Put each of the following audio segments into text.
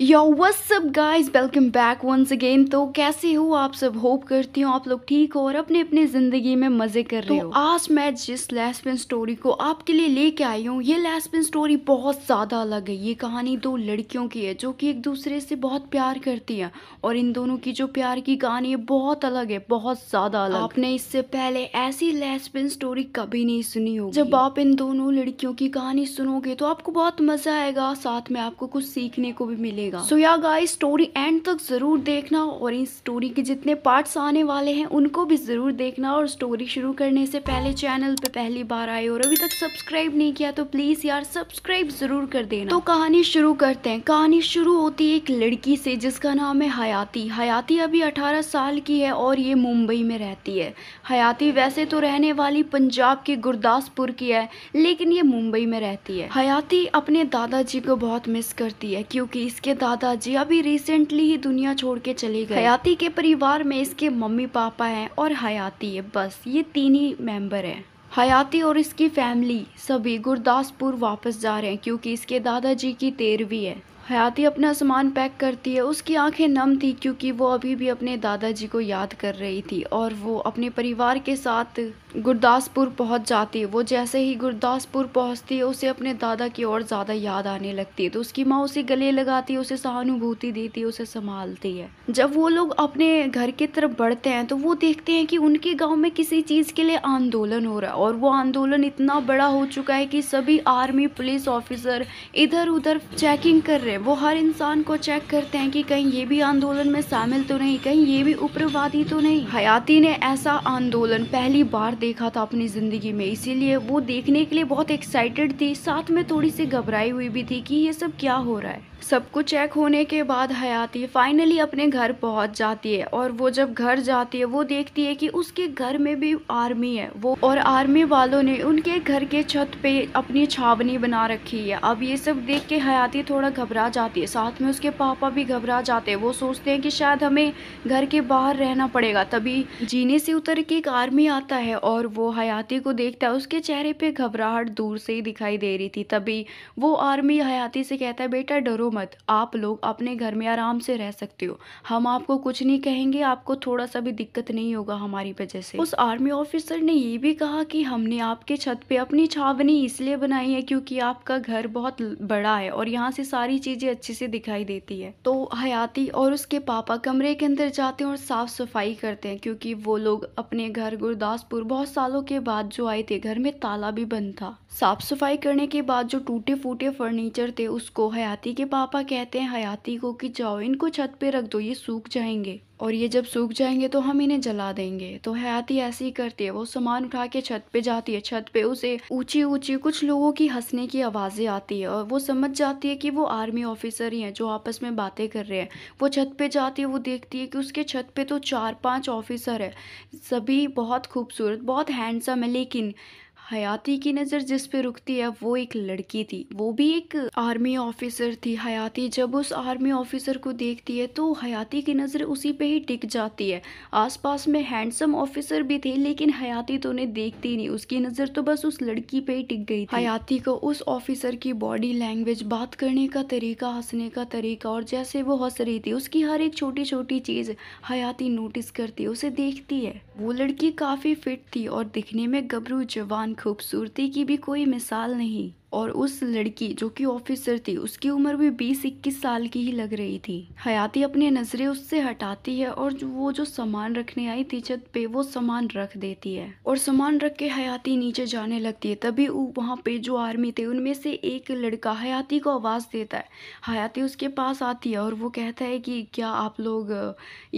यो what's सब guys welcome back once again तो कैसे हो आप सब होप करती हूँ आप लोग ठीक हो और अपने अपने ज़िंदगी में मज़े कर रहे तो हो तो आज मैं जिस लेसपिन स्टोरी को आपके लिए लेके आई हूँ ये लेसपिन स्टोरी बहुत ज़्यादा अलग है ये कहानी दो लड़कियों की है जो कि एक दूसरे से बहुत प्यार करती है और इन दोनों की जो प्यार की कहानी है बहुत अलग है बहुत ज़्यादा अलग आपने इससे पहले ऐसी लेसपिन स्टोरी कभी नहीं सुनी होगी जब आप इन दोनों लड़कियों की कहानी सुनोगे तो आपको बहुत मज़ा आएगा साथ में आपको कुछ सीखने को भी मिलेगा लगेगा सो या गाइस स्टोरी एंड तक ज़रूर देखना और इस स्टोरी के जितने पार्ट्स आने वाले हैं उनको भी ज़रूर देखना और स्टोरी शुरू करने से पहले चैनल पे पहली बार आए और अभी तक सब्सक्राइब नहीं किया तो प्लीज़ यार सब्सक्राइब ज़रूर कर देना तो कहानी शुरू करते हैं कहानी शुरू होती है एक लड़की से जिसका नाम है हयाती हयाती अभी अठारह साल की है और ये मुंबई में रहती है हयाती वैसे तो रहने वाली पंजाब के गुरदासपुर की है लेकिन ये मुंबई में रहती है हयाती अपने दादाजी को बहुत मिस करती है क्योंकि इसके दादाजी अभी रिसेंटली ही दुनिया छोड़ के चले गए हयाती के परिवार में इसके मम्मी पापा हैं और हयाती है बस ये तीन ही मेंबर हैं हयाती और इसकी फैमिली सभी गुरदासपुर वापस जा रहे हैं क्योंकि इसके दादाजी की तेरहवीं है हयाती अपना सामान पैक करती है उसकी आंखें नम थी क्योंकि वो अभी भी अपने दादाजी को याद कर रही थी और वो अपने परिवार के साथ गुरदासपुर पहुंच जाती है वो जैसे ही गुरदासपुर पहुंचती है उसे अपने दादा की और ज़्यादा याद आने लगती है तो उसकी माँ उसे गले लगाती है उसे सहानुभूति देती है उसे संभालती है जब वो लोग अपने घर की तरफ बढ़ते हैं तो वो देखते हैं कि उनके गाँव में किसी चीज़ के लिए आंदोलन हो रहा है और वो आंदोलन इतना बड़ा हो चुका है कि सभी आर्मी पुलिस ऑफिसर इधर उधर चेकिंग कर रहे हैं वो हर इंसान को चेक करते हैं कि कहीं ये भी आंदोलन में शामिल तो नहीं कहीं ये भी उग्रवादी तो नहीं हयाती ने ऐसा आंदोलन पहली बार देखा था अपनी ज़िंदगी में इसीलिए वो देखने के लिए बहुत एक्साइटेड थी साथ में थोड़ी सी घबराई हुई भी थी कि ये सब क्या हो रहा है सब कुछ चेक होने के बाद हयाती फाइनली अपने घर पहुंच जाती है और वो जब घर जाती है वो देखती है कि उसके घर में भी आर्मी है वो और आर्मी वालों ने उनके घर के छत पे अपनी छावनी बना रखी है अब ये सब देख के हयाती थोड़ा घबरा जाती है साथ में उसके पापा भी घबरा जाते हैं वो सोचते हैं कि शायद हमें घर के बाहर रहना पड़ेगा तभी जीने से उतर के एक आर्मी आता है और वो हयाती को देखता है उसके चेहरे पर घबराहट दूर से ही दिखाई दे रही थी तभी वो आर्मी हयाती से कहता है बेटा डरो मत आप लोग अपने घर में आराम से रह सकते हो हम आपको कुछ नहीं कहेंगे आपको थोड़ा सा भी दिक्कत नहीं होगा हमारी वजह से उस आर्मी ऑफिसर ने ये भी कहा कि हमने आपके छत पे अपनी छावनी इसलिए बनाई है क्योंकि आपका घर बहुत बड़ा है और यहाँ से सारी चीज़ें अच्छे से दिखाई देती है तो हयाती और उसके पापा कमरे के अंदर जाते हैं और साफ़ सफाई करते हैं क्योंकि वो लोग अपने घर गुरदासपुर बहुत सालों के बाद जो आए थे घर में ताला भी बंद था साफ़ सफाई करने के बाद जो टूटे फूटे फर्नीचर थे उसको हयाती के पापा पापा कहते हैं हयाती को कि जाओ इनको छत पे रख दो ये सूख जाएंगे और ये जब सूख जाएंगे तो हम इन्हें जला देंगे तो हयाती ऐसी ही करती है वो सामान उठा के छत पे जाती है छत पे उसे ऊंची ऊंची कुछ लोगों की हंसने की आवाज़ें आती है और वो समझ जाती है कि वो आर्मी ऑफिसर ही हैं जो आपस में बातें कर रहे हैं वो छत पे जाती है वो देखती है कि उसके छत पे तो चार पाँच ऑफिसर है सभी बहुत खूबसूरत बहुत हैंडसम है लेकिन हयाती की नज़र जिस पे रुकती है वो एक लड़की थी वो भी एक आर्मी ऑफिसर थी हयाती जब उस आर्मी ऑफिसर को देखती है तो हयाती की नज़र उसी पे ही टिक जाती है आसपास में हैंडसम ऑफिसर भी थे लेकिन हयाती तो उन्हें देखती नहीं उसकी नज़र तो बस उस लड़की पे ही टिक गई थी हयाती को उस ऑफिसर की बॉडी लैंग्वेज बात करने का तरीका हंसने का तरीका और जैसे वो हंस रही थी उसकी हर एक छोटी छोटी चीज़ हयाती नोटिस करती है उसे देखती है वो लड़की काफ़ी फिट थी और दिखने में गबरू जवान खूबसूरती की भी कोई मिसाल नहीं और उस लड़की जो कि ऑफिसर थी उसकी उम्र भी बीस इक्कीस साल की ही लग रही थी हयाती अपनी नज़रें उससे हटाती है और जो वो जो सामान रखने आई थी छत पे वो सामान रख देती है और सामान रख के हयाती नीचे जाने लगती है तभी वहाँ पे जो आर्मी थे उनमें से एक लड़का हयाती को आवाज़ देता है हयाती उसके पास आती है और वो कहता है कि क्या आप लोग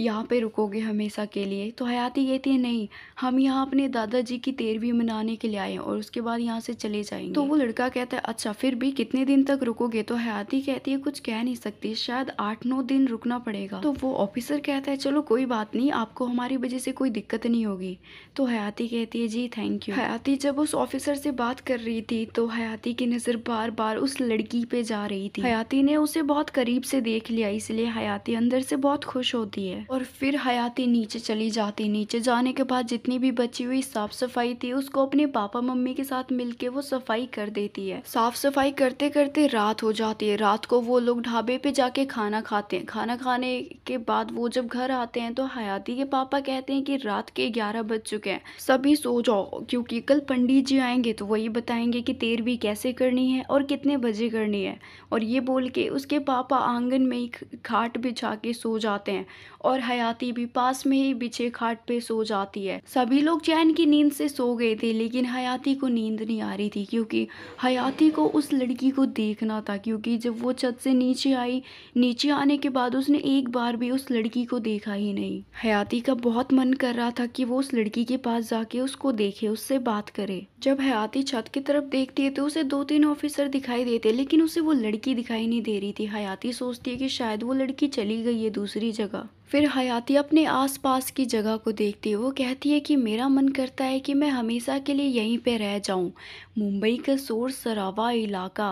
यहाँ पे रुकोगे हमेशा के लिए तो हयाती कहती है नहीं हम यहाँ अपने दादाजी की तेरहवीं मनाने के लिए आए हैं और उसके बाद यहाँ से चले जाएंगे तो वो लड़का कहता कहता है अच्छा फिर भी कितने दिन तक रुकोगे तो हयाती कहती है कुछ कह नहीं सकती शायद आठ नौ दिन रुकना पड़ेगा तो वो ऑफिसर कहता है चलो कोई बात नहीं आपको हमारी वजह से कोई दिक्कत नहीं होगी तो हयाती कहती है जी थैंक यू हयाती जब उस ऑफिसर से बात कर रही थी तो हयाती की नज़र बार बार उस लड़की पे जा रही थी हयाती ने उसे बहुत करीब से देख लिया इसलिए हयाती अंदर से बहुत खुश होती है और फिर हयाती नीचे चली जाती नीचे जाने के बाद जितनी भी बची हुई साफ सफाई थी उसको अपने पापा मम्मी के साथ मिलके वो सफाई कर देती है है साफ सफाई करते करते रात हो जाती है रात को वो लोग ढाबे पे जाके खाना खाते हैं खाना खाने के बाद वो जब घर आते हैं तो हयाती के पापा कहते हैं कि रात के ग्यारह बज चुके हैं सभी सो जाओ क्योंकि कल पंडित जी आएंगे तो वही बताएंगे कि तेरवी कैसे करनी है और कितने बजे करनी है और ये बोल के उसके पापा आंगन में ही खाट बिछा के सो जाते हैं और हयाती भी पास में ही बिछे खाट पे सो जाती है सभी लोग चैन की नींद से सो गए थे लेकिन हयाती को नींद नहीं आ रही थी क्योंकि हयाती राधे को उस लड़की को देखना था क्योंकि जब वो छत से नीचे आई नीचे आने के बाद उसने एक बार भी उस लड़की को देखा ही नहीं हयाती का बहुत मन कर रहा था कि वो उस लड़की के पास जाके उसको देखे उससे बात करे जब हयाती छत की तरफ देखती है तो उसे दो तीन ऑफिसर दिखाई देते लेकिन उसे वो लड़की दिखाई नहीं दे रही थी हयाती सोचती है कि शायद वो लड़की चली गई है दूसरी जगह फिर हयाती अपने आसपास की जगह को देखती है वो कहती है कि मेरा मन करता है कि मैं हमेशा के लिए यहीं पे रह जाऊं मुंबई का शोर शराबा इलाका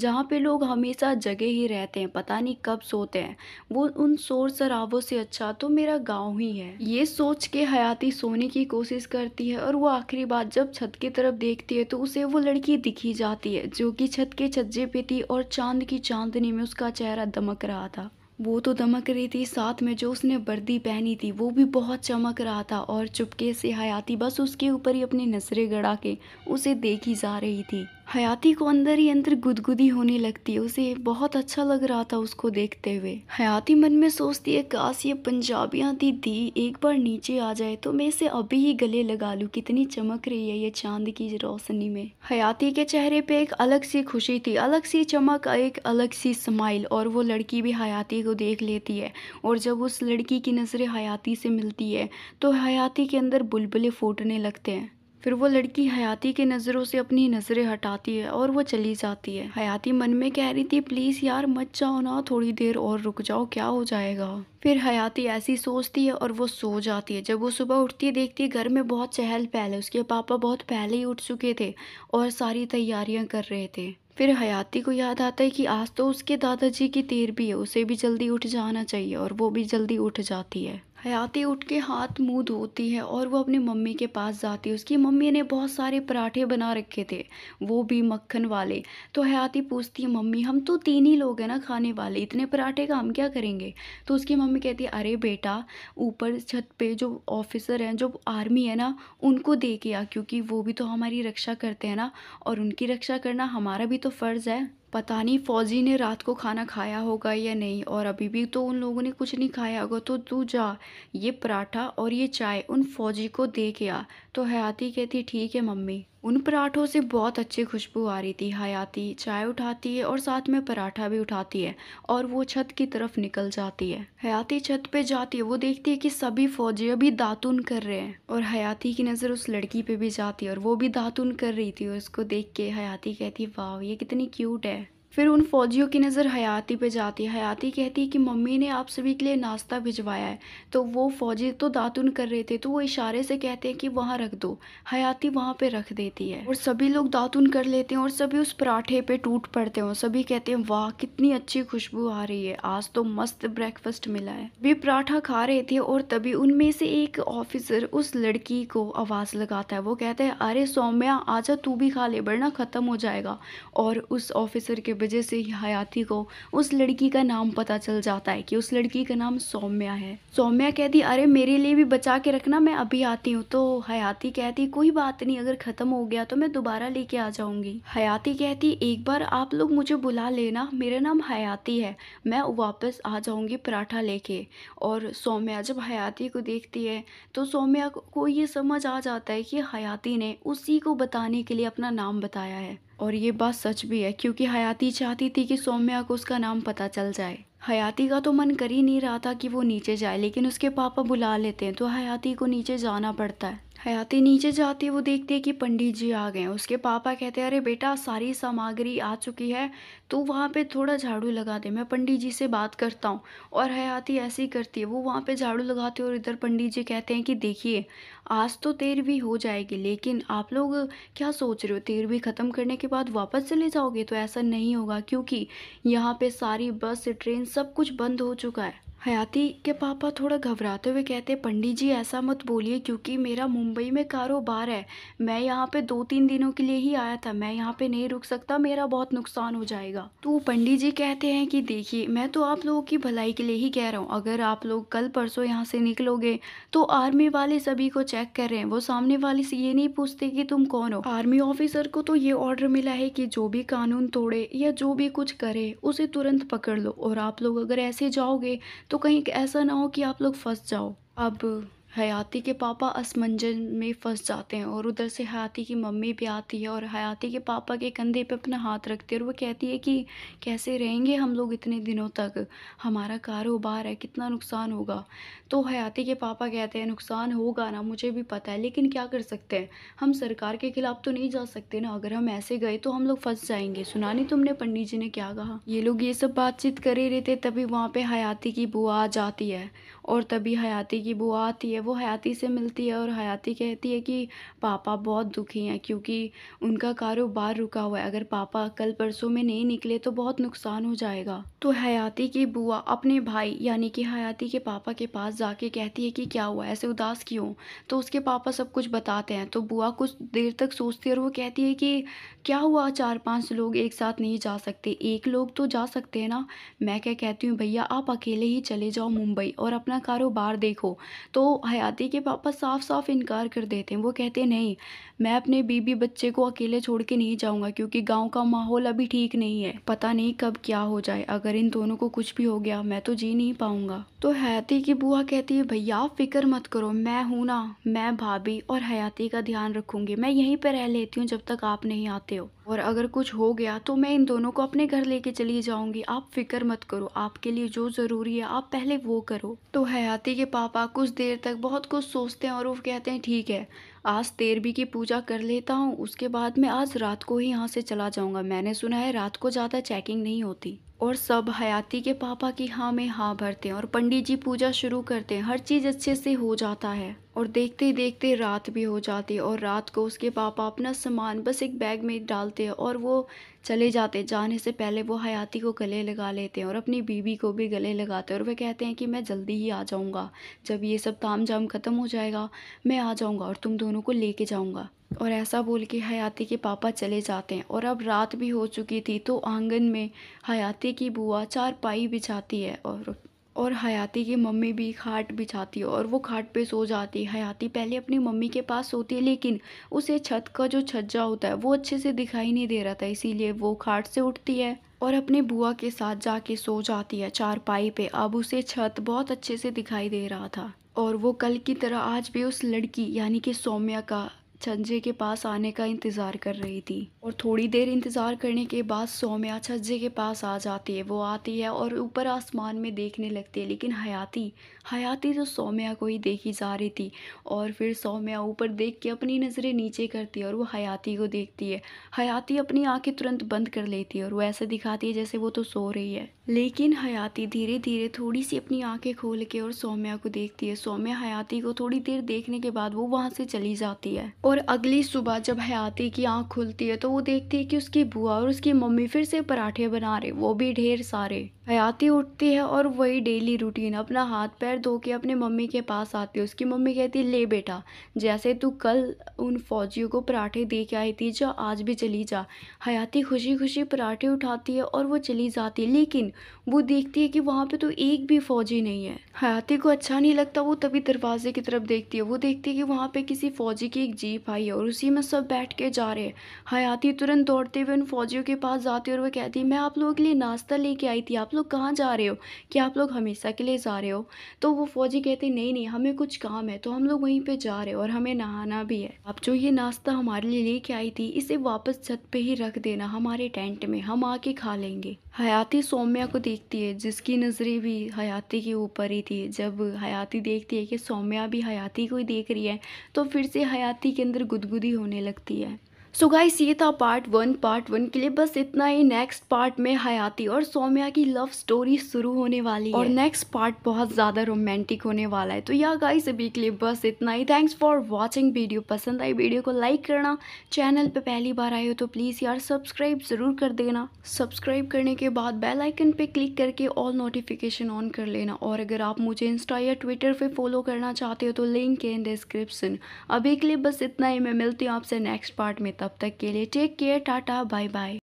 जहाँ पे लोग हमेशा जगह ही रहते हैं पता नहीं कब सोते हैं वो उन शोर शराबों से अच्छा तो मेरा गांव ही है ये सोच के हयाती सोने की कोशिश करती है और वो आखिरी बात जब छत की तरफ देखती है तो उसे वो लड़की दिखी जाती है जो कि छत के छज्जे पे थी और चांद की चांदनी में उसका चेहरा दमक रहा था वो तो दमक रही थी साथ में जो उसने वर्दी पहनी थी वो भी बहुत चमक रहा था और चुपके से हयाती बस उसके ऊपर ही अपनी नजरें गड़ा के उसे देखी जा रही थी हयाती को अंदर ही अंदर गुदगुदी होने लगती है उसे बहुत अच्छा लग रहा था उसको देखते हुए हयाती मन में सोचती है काश ये पंजाबियाँ दीदी एक बार नीचे आ जाए तो मैं इसे अभी ही गले लगा लूँ कितनी चमक रही है ये चांद की रोशनी में हयाती के चेहरे पे एक अलग सी खुशी थी अलग सी चमक एक अलग सी स्माइल और वो लड़की भी हयाती को देख लेती है और जब उस लड़की की नज़रें हयाती से मिलती है तो हयाती के अंदर बुलबुलें फूटने लगते हैं फिर वो लड़की हयाती के नज़रों से अपनी नज़रें हटाती है और वो चली जाती है हयाती मन में कह रही थी प्लीज़ यार मत जाओ ना थोड़ी देर और रुक जाओ क्या हो जाएगा फिर हयाती ऐसी सोचती है और वो सो जाती है जब वो सुबह उठती है देखती है घर में बहुत चहल पहल है उसके पापा बहुत पहले ही उठ चुके थे और सारी तैयारियाँ कर रहे थे फिर हयाती को याद आता है कि आज तो उसके दादाजी की तेर भी है उसे भी जल्दी उठ जाना चाहिए और वो भी जल्दी उठ जाती है हयाती उठ के हाथ मुँह धोती है और वो अपनी मम्मी के पास जाती है उसकी मम्मी ने बहुत सारे पराठे बना रखे थे वो भी मक्खन वाले तो हयाती पूछती है मम्मी हम तो तीन ही लोग हैं ना खाने वाले इतने पराठे का हम क्या करेंगे तो उसकी मम्मी कहती है अरे बेटा ऊपर छत पे जो ऑफिसर हैं जो आर्मी है ना उनको दे के आ क्योंकि वो भी तो हमारी रक्षा करते हैं ना और उनकी रक्षा करना हमारा भी तो फ़र्ज़ है पता नहीं फौजी ने रात को खाना खाया होगा या नहीं और अभी भी तो उन लोगों ने कुछ नहीं खाया होगा तो तू जा ये पराठा और ये चाय उन फौजी को दे गया तो हयाती कहती ठीक है मम्मी उन पराठों से बहुत अच्छी खुशबू आ रही थी हयाती चाय उठाती है और साथ में पराठा भी उठाती है और वो छत की तरफ निकल जाती है हयाती छत पे जाती है वो देखती है कि सभी फौजी अभी दातून कर रहे हैं और हयाती की नज़र उस लड़की पे भी जाती है और वो भी दातुन कर रही थी उसको देख के हयाती कहती वाह ये कितनी क्यूट है फिर उन फौजियों की नज़र हयाती पे जाती है हयाती कहती है कि मम्मी ने आप सभी के लिए नाश्ता भिजवाया है तो वो फौजी तो दातुन कर रहे थे तो वो इशारे से कहते हैं कि वहाँ रख दो हयाती वहाँ पे रख देती है और सभी लोग दातुन कर लेते हैं और सभी उस पराठे पे टूट पड़ते हैं सभी कहते हैं वाह कितनी अच्छी खुशबू आ रही है आज तो मस्त ब्रेकफास्ट मिला है वे पराठा खा रहे थे और तभी उनमें से एक ऑफिसर उस लड़की को आवाज़ लगाता है वो कहते है अरे सौम्या आजा तू भी खा ले वरना ख़त्म हो जाएगा और उस ऑफिसर के वजह से हयाती को उस लड़की का नाम पता चल जाता है कि उस लड़की का नाम सौम्या है सौम्या कहती अरे मेरे लिए भी बचा के रखना मैं अभी आती हूँ तो हयाती कहती कोई बात नहीं अगर ख़त्म हो गया तो मैं दोबारा लेके आ जाऊँगी हयाती कहती एक बार आप लोग मुझे बुला लेना मेरा नाम हयाती है मैं वापस आ जाऊँगी पराठा लेके और सौम्या जब हयाती को देखती है तो सौम्या को ये समझ आ जाता है कि हयाती ने उसी को बताने के लिए अपना नाम बताया है और ये बात सच भी है क्योंकि हयाती चाहती थी कि सौम्या को उसका नाम पता चल जाए हयाती का तो मन कर ही नहीं रहा था कि वो नीचे जाए लेकिन उसके पापा बुला लेते हैं तो हयाती को नीचे जाना पड़ता है हयाती नीचे जाती है वो देखती है कि पंडित जी आ गए उसके पापा कहते हैं अरे बेटा सारी सामग्री आ चुकी है तो वहाँ पे थोड़ा झाड़ू लगा दे मैं पंडित जी से बात करता हूँ और हयाती ऐसी करती है वो वहाँ पे झाड़ू लगाती है और इधर पंडित जी कहते हैं कि देखिए आज तो तेर भी हो जाएगी लेकिन आप लोग क्या सोच रहे हो तेर भी ख़त्म करने के बाद वापस चले जाओगे तो ऐसा नहीं होगा क्योंकि यहाँ पर सारी बस ट्रेन सब कुछ बंद हो चुका है हयाती के पापा थोड़ा घबराते हुए कहते पंडित जी ऐसा मत बोलिए क्योंकि मेरा मुंबई में कारोबार है मैं यहाँ पे दो तीन दिनों के लिए ही आया था मैं यहाँ पे नहीं रुक सकता मेरा बहुत नुकसान हो जाएगा तो पंडित जी कहते हैं कि देखिए मैं तो आप लोगों की भलाई के लिए ही कह रहा हूँ अगर आप लोग कल परसों यहाँ से निकलोगे तो आर्मी वाले सभी को चेक कर रहे हैं वो सामने वाले से ये नहीं पूछते कि तुम कौन हो आर्मी ऑफिसर को तो ये ऑर्डर मिला है कि जो भी कानून तोड़े या जो भी कुछ करे उसे तुरंत पकड़ लो और आप लोग अगर ऐसे जाओगे तो कहीं ऐसा ना हो कि आप लोग फंस जाओ अब हयाती के पापा असमंजन में फंस जाते हैं और उधर से हयाती की मम्मी भी आती है और हयाती के पापा के कंधे पे अपना हाथ रखती है और वो कहती है कि कैसे रहेंगे हम लोग इतने दिनों तक हमारा कारोबार है कितना नुकसान होगा तो हयाती के पापा कहते हैं नुकसान होगा ना मुझे भी पता है लेकिन क्या कर सकते हैं हम सरकार के खिलाफ तो नहीं जा सकते ना अगर हम ऐसे गए तो हम लोग फंस जाएंगे सुना नहीं तुमने पंडित जी ने क्या कहा ये लोग ये सब बातचीत कर ही रहे थे तभी वहाँ पे हयाती की बुआ आ जाती है और तभी हयाती की बुआ आती है वो हयाती से मिलती है और हयाती कहती है कि पापा बहुत दुखी हैं क्योंकि उनका कारोबार रुका हुआ है अगर पापा कल परसों में नहीं निकले तो बहुत नुकसान हो जाएगा तो हयाती की बुआ अपने भाई यानी कि हयाती के पापा के पास जाके कहती है कि क्या हुआ ऐसे उदास क्यों तो उसके पापा सब कुछ बताते हैं तो बुआ कुछ देर तक सोचती है और वो कहती है कि क्या हुआ चार पाँच लोग एक साथ नहीं जा सकते एक लोग तो जा सकते हैं ना मैं क्या कहती हूँ भैया आप अकेले ही चले जाओ मुंबई और अपना अपना कारोबार देखो तो हयाती के पापा साफ साफ इनकार कर देते हैं वो कहते नहीं मैं अपने बीबी बच्चे को अकेले छोड़ के नहीं जाऊँगा क्योंकि गाँव का माहौल अभी ठीक नहीं है पता नहीं कब क्या हो जाए अगर इन दोनों को कुछ भी हो गया मैं तो जी नहीं पाऊँगा तो हयाती की बुआ कहती है भैया आप फिक्र मत करो मैं हूँ ना मैं भाभी और हयाती का ध्यान रखूँगी मैं यहीं पर रह लेती हूँ जब तक आप नहीं आते हो और अगर कुछ हो गया तो मैं इन दोनों को अपने घर लेके चली जाऊंगी आप फिक्र मत करो आपके लिए जो ज़रूरी है आप पहले वो करो तो हयाती के पापा कुछ देर तक बहुत कुछ सोचते हैं और वो कहते हैं ठीक है आज तेरबी की पूजा कर लेता हूँ उसके बाद मैं आज रात को ही यहाँ से चला जाऊँगा मैंने सुना है रात को ज़्यादा चेकिंग नहीं होती और सब हयाती के पापा की हाँ में हाँ भरते हैं और पंडित जी पूजा शुरू करते हैं हर चीज़ अच्छे से हो जाता है और देखते देखते रात भी हो जाती है और रात को उसके पापा अपना सामान बस एक बैग में डालते हैं और वो चले जाते हैं जाने से पहले वो हयाती को गले लगा लेते हैं और अपनी बीवी को भी गले लगाते हैं और वह कहते हैं कि मैं जल्दी ही आ जाऊँगा जब ये सब ताम ख़त्म हो जाएगा मैं आ जाऊँगा और तुम दोनों को ले जाऊँगा और ऐसा बोल के हयाती के पापा चले जाते हैं और अब रात भी हो चुकी थी तो आंगन में हयाती की बुआ चार पाई बिछाती है और और हयाती की मम्मी भी खाट बिछाती है और वो खाट पे सो जाती है हयाती पहले अपनी मम्मी के पास सोती है लेकिन उसे छत का जो छज्जा होता है वो अच्छे से दिखाई नहीं दे रहा था इसीलिए वो खाट से उठती है और अपने बुआ के साथ जाके सो जाती है चारपाई पे अब उसे छत बहुत अच्छे से दिखाई दे रहा था और वो कल की तरह आज भी उस लड़की यानी कि सौम्या का छज्जे के पास आने का इंतज़ार कर रही थी और थोड़ी देर इंतज़ार करने के बाद सौम्या छज्जे के पास आ जाती है वो आती है और ऊपर आसमान में देखने लगती है लेकिन हयाती हयाती तो सौम्या को ही देखी जा रही थी और फिर सौम्या ऊपर देख के अपनी नज़रें नीचे करती है और वो हयाती को देखती है हयाती अपनी आँखें तुरंत बंद कर लेती है और वो ऐसे दिखाती है जैसे वो तो सो रही है लेकिन हयाती धीरे धीरे थोड़ी सी अपनी आंखें खोल के और सौम्या को देखती है सौम्या हयाती को थोड़ी देर देखने के बाद वो वहाँ से चली जाती है और अगली सुबह जब हयाती की आंख खुलती है तो वो देखती है कि उसकी बुआ और उसकी मम्मी फिर से पराठे बना रहे वो भी ढेर सारे हयाती उठती है और वही डेली रूटीन अपना हाथ पैर धो के अपने मम्मी के पास आती है उसकी मम्मी कहती है ले बेटा जैसे तू कल उन फौजियों को पराठे दे के आई थी जो आज भी चली जा हयाती खुशी खुशी पराठे उठाती है और वो चली जाती है लेकिन वो देखती है कि वहाँ पे तो एक भी फौजी नहीं है हयाती को अच्छा नहीं लगता वो तभी दरवाजे की तरफ देखती है वो देखती है कि वहाँ पर किसी फौजी की एक जीप आई है और उसी में सब बैठ के जा रहे हैं हयाती तुरंत दौड़ते हुए उन फौजियों के पास जाती है और वह कहती है मैं आप लोगों के लिए नाश्ता लेके आई थी आप लोग कहाँ जा रहे हो कि आप लोग हमेशा के लिए जा रहे हो तो वो फौजी कहते नहीं नहीं हमें कुछ काम है तो हम लोग वहीं पे जा रहे हो और हमें नहाना भी है आप जो ये नाश्ता हमारे लिए लेके आई थी इसे वापस छत पे ही रख देना हमारे टेंट में हम आके खा लेंगे हयाती सौम्या को देखती है जिसकी नज़रें भी हयाती के ऊपर ही थी जब हयाती देखती है कि सौम्या भी हयाती को ही देख रही है तो फिर से हयाती के अंदर गुदगुदी होने लगती है सो so गाइस ये था पार्ट वन पार्ट वन के लिए बस इतना ही नेक्स्ट पार्ट में हयाती और सौम्या की लव स्टोरी शुरू होने वाली और है और नेक्स्ट पार्ट बहुत ज़्यादा रोमांटिक होने वाला है तो या गाइस अभी के लिए बस इतना ही थैंक्स फॉर वाचिंग वीडियो पसंद आई वीडियो को लाइक करना चैनल पे पहली बार आए हो तो प्लीज़ यार सब्सक्राइब ज़रूर कर देना सब्सक्राइब करने के बाद बेलाइकन पर क्लिक करके ऑल नोटिफिकेशन ऑन कर लेना और अगर आप मुझे इंस्टा या ट्विटर पर फॉलो करना चाहते हो तो लिंक है इन डिस्क्रिप्सन अभी के लिए बस इतना ही मैं मिलती हूँ आपसे नेक्स्ट पार्ट में तब तक के लिए take care tata bye bye